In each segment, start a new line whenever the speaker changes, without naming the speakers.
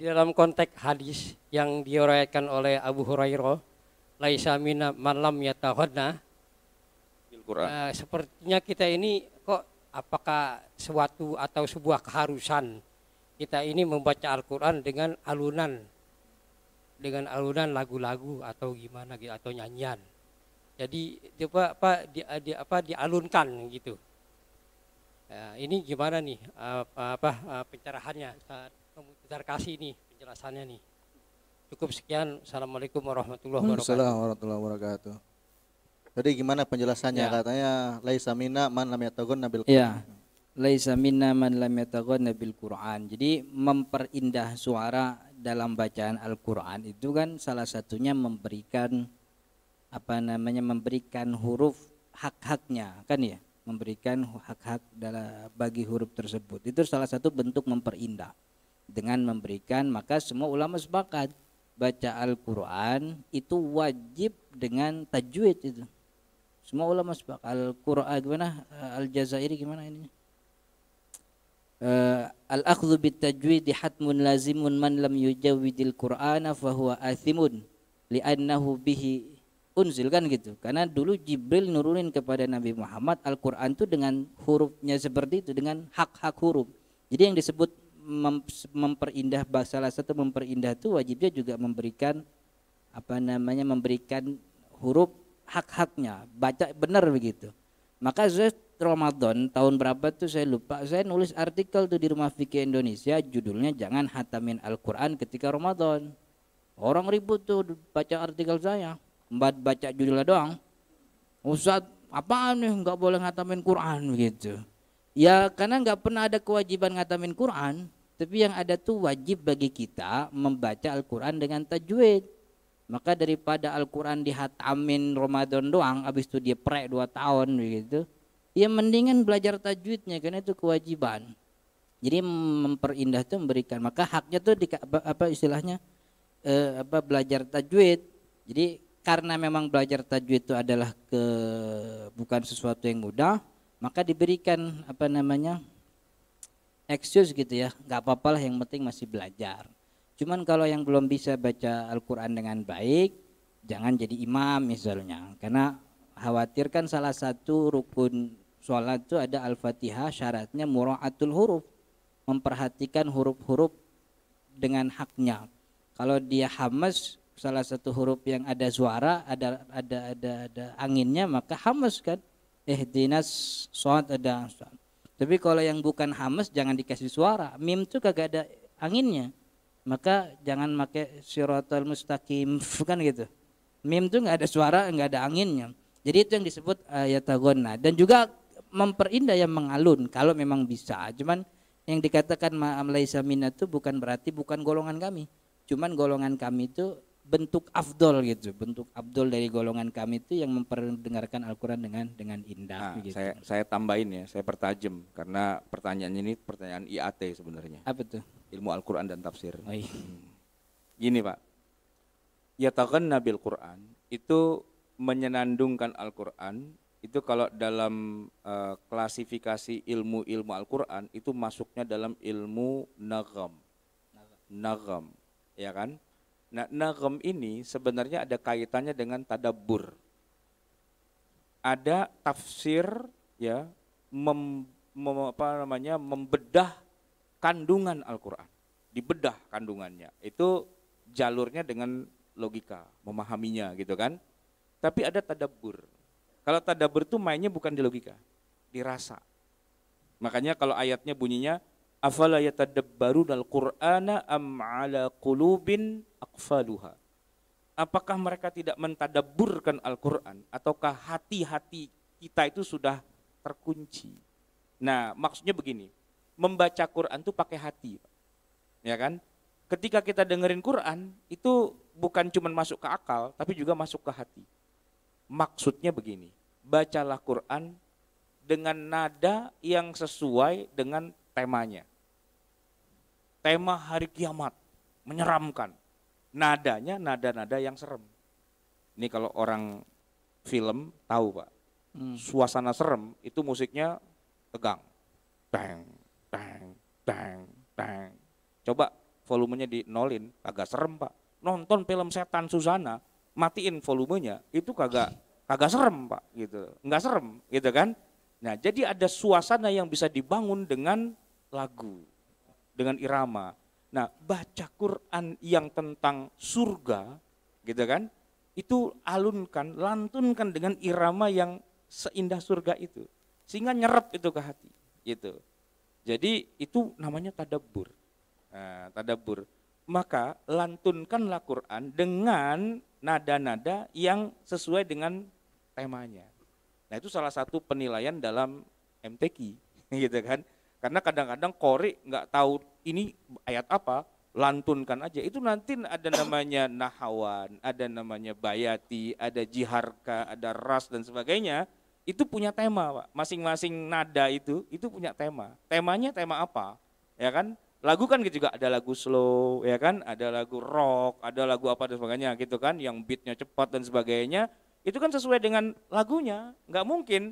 di dalam konteks hadis yang diuraikan oleh Abu Hurairah, laisa mina malam yatahodna. Uh, nah, sepertinya kita ini kok apakah suatu atau sebuah keharusan kita ini membaca Al-Quran dengan alunan dengan alunan lagu-lagu atau gimana gitu atau nyanyian jadi coba apa di, di apa dialunkan gitu ya, ini gimana nih apa, apa pencerahannya Ustaz? kita kasih nih penjelasannya nih. Cukup sekian. Assalamualaikum warahmatullahi wabarakatuh. Assalamualaikum warahmatullahi wabarakatuh. Jadi gimana penjelasannya? Ya. Katanya laisa minna man lam yataghunna bil ya. Quran. Ya. Laisa minna man lam yataghunna bil Quran. Jadi memperindah suara dalam bacaan Al-Qur'an itu kan salah satunya memberikan apa namanya memberikan huruf hak-haknya kan ya memberikan hak-hak dalam bagi huruf tersebut itu salah satu bentuk memperindah dengan memberikan maka semua ulama sepakat baca Al-Qur'an itu wajib dengan tajwid itu. Semua ulama sepakat Al-Qur'an gimana eh, Al-Jazairi gimana ini? Eh, Al-akhdhu bit tajwid hatmun lazimun man lam yujawidil Qur'ana huwa athimun li'annahu bihi unzil kan gitu karena dulu Jibril nurunin kepada Nabi Muhammad Al-Quran itu dengan hurufnya seperti itu dengan hak-hak huruf jadi yang disebut mem memperindah salah satu memperindah itu wajibnya juga memberikan apa namanya memberikan huruf hak-haknya baca benar begitu maka saya Ramadan tahun berapa tuh saya lupa saya nulis artikel tuh di rumah fikih Indonesia judulnya jangan hatamin Al-Quran ketika Ramadan orang ribut tuh baca artikel saya baca judulnya doang Ustaz apa nih nggak boleh ngatamin Quran begitu ya karena nggak pernah ada kewajiban ngatamin Quran tapi yang ada tuh wajib bagi kita membaca Al-Quran dengan tajwid. Maka daripada Al-Quran dihatamin Ramadan doang, habis itu dia prek dua tahun begitu. Ya mendingan belajar tajwidnya karena itu kewajiban. Jadi memperindah itu memberikan. Maka haknya tuh di, apa, apa istilahnya eh, apa belajar tajwid. Jadi karena memang belajar tajwid itu adalah ke bukan sesuatu yang mudah, maka diberikan apa namanya excuse gitu ya nggak apa-apa lah yang penting masih belajar cuman kalau yang belum bisa baca Al-Quran dengan baik jangan jadi imam misalnya karena khawatirkan salah satu rukun sholat itu ada Al-Fatihah syaratnya mura'atul huruf memperhatikan huruf-huruf dengan haknya kalau dia hamas salah satu huruf yang ada suara ada ada ada, ada anginnya maka hamas kan eh dinas sholat ada sholat tapi kalau yang bukan hamas jangan dikasih suara. Mim itu kagak ada anginnya. Maka jangan pakai syiratul mustaqim kan gitu. Mim itu nggak ada suara, nggak ada anginnya. Jadi itu yang disebut ayatagona dan juga memperindah yang mengalun kalau memang bisa. Cuman yang dikatakan ma'am laisa itu bukan berarti bukan golongan kami. Cuman golongan kami itu bentuk afdol gitu bentuk afdol dari golongan kami itu yang memperdengarkan Al-Quran dengan dengan indah nah, gitu. saya
saya tambahin ya saya pertajam karena pertanyaan ini pertanyaan IAT sebenarnya apa tuh ilmu Al-Quran dan tafsir oh, iya. Hmm. gini pak kan nabil Quran itu menyenandungkan Al-Quran itu kalau dalam uh, klasifikasi ilmu-ilmu Al-Quran itu masuknya dalam ilmu nagam nagam ya kan Nah, nagem ini sebenarnya ada kaitannya dengan tadabur, Ada tafsir ya mem, mem, apa namanya membedah kandungan Al-Qur'an. Dibedah kandungannya. Itu jalurnya dengan logika, memahaminya gitu kan. Tapi ada tadabur. Kalau tadabur itu mainnya bukan di logika, dirasa. Makanya kalau ayatnya bunyinya afala yatadabbaruna al-Qur'ana am ala qulubin akfaluha? Apakah mereka tidak mentadaburkan Al-Quran? Ataukah hati-hati kita itu sudah terkunci? Nah maksudnya begini, membaca Quran itu pakai hati. Ya kan? Ketika kita dengerin Quran, itu bukan cuma masuk ke akal, tapi juga masuk ke hati. Maksudnya begini, bacalah Quran dengan nada yang sesuai dengan temanya. Tema hari kiamat, menyeramkan nadanya nada-nada yang serem. Ini kalau orang film tahu pak, hmm. suasana serem itu musiknya tegang. Tang, tang, tang, tang. Coba volumenya di nolin, agak serem pak. Nonton film setan Susana, matiin volumenya, itu kagak kagak serem pak gitu, Enggak serem gitu kan. Nah jadi ada suasana yang bisa dibangun dengan lagu, dengan irama. Nah, baca Quran yang tentang surga, gitu kan? Itu alunkan, lantunkan dengan irama yang seindah surga itu. Sehingga nyerap itu ke hati, gitu. Jadi itu namanya tadabur Nah, tadabbur. Maka lantunkanlah Quran dengan nada-nada yang sesuai dengan temanya. Nah, itu salah satu penilaian dalam MTQ, gitu kan? Karena kadang-kadang kori nggak tahu ini ayat apa, lantunkan aja. Itu nanti ada namanya nahawan, ada namanya bayati, ada jiharka, ada ras dan sebagainya. Itu punya tema, Pak. Masing-masing nada itu itu punya tema. Temanya tema apa? Ya kan? Lagu kan juga ada lagu slow, ya kan? Ada lagu rock, ada lagu apa dan sebagainya gitu kan yang beatnya cepat dan sebagainya. Itu kan sesuai dengan lagunya. Nggak mungkin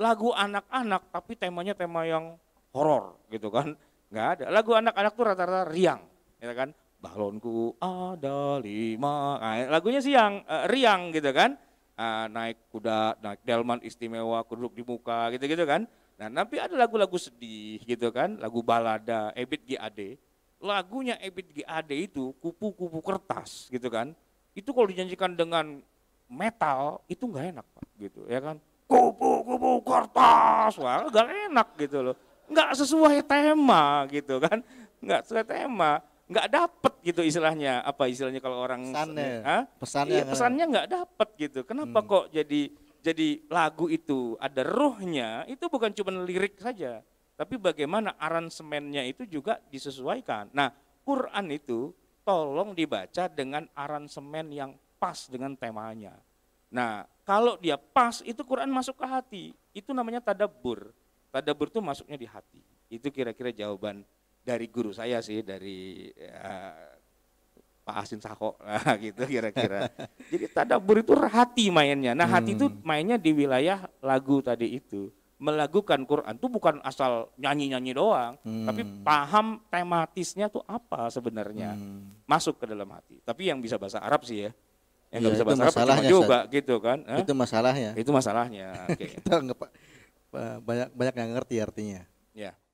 lagu anak-anak tapi temanya tema yang horor gitu kan Nggak ada. Lagu anak-anak tuh rata-rata riang, ya kan? Balonku ada lima. Nah, lagunya siang uh, eh, riang gitu kan. Uh, naik kuda, naik delman istimewa, kuduk di muka gitu-gitu kan. Nah, nanti ada lagu-lagu sedih gitu kan, lagu balada, Ebit Gade, Lagunya Ebit Gade itu kupu-kupu kertas gitu kan. Itu kalau dinyanyikan dengan metal itu nggak enak Pak gitu ya kan. Kupu-kupu kertas, wah nggak enak gitu loh nggak sesuai tema gitu kan, nggak sesuai tema, nggak dapet gitu istilahnya, apa istilahnya kalau orang pesannya, ha? pesannya, iya, kan. pesannya nggak dapet gitu. Kenapa hmm. kok jadi jadi lagu itu ada ruhnya, itu bukan cuma lirik saja, tapi bagaimana aransemennya itu juga disesuaikan. Nah, Quran itu tolong dibaca dengan aransemen yang pas dengan temanya. Nah, kalau dia pas itu Quran masuk ke hati, itu namanya tadabur Tadabur itu masuknya di hati. Itu kira-kira jawaban dari guru saya sih, dari ya, Pak Asin Sako nah, gitu kira-kira. Jadi tadabur itu hati mainnya. Nah hati hmm. itu mainnya di wilayah lagu tadi itu. Melagukan Quran itu bukan asal nyanyi-nyanyi doang, hmm. tapi paham tematisnya tuh apa sebenarnya. Hmm. Masuk ke dalam hati. Tapi yang bisa bahasa Arab sih ya yang ya, bisa bahasa Arab juga gitu kan eh? itu masalahnya itu masalahnya okay. kita
Eh, banyak banyak yang ngerti artinya. Ya.